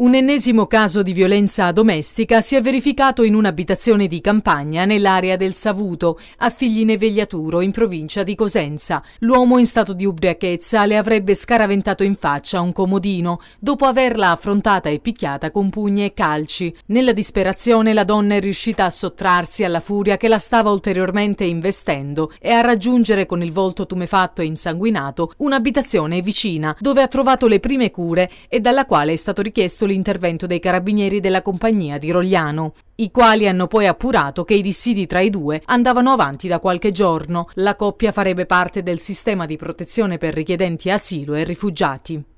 Un ennesimo caso di violenza domestica si è verificato in un'abitazione di campagna nell'area del Savuto, a Figline Vegliaturo, in provincia di Cosenza. L'uomo in stato di ubriachezza le avrebbe scaraventato in faccia un comodino, dopo averla affrontata e picchiata con pugni e calci. Nella disperazione la donna è riuscita a sottrarsi alla furia che la stava ulteriormente investendo e a raggiungere con il volto tumefatto e insanguinato un'abitazione vicina, dove ha trovato le prime cure e dalla quale è stato richiesto l'intervento dei carabinieri della compagnia di Rogliano, i quali hanno poi appurato che i dissidi tra i due andavano avanti da qualche giorno. La coppia farebbe parte del sistema di protezione per richiedenti asilo e rifugiati.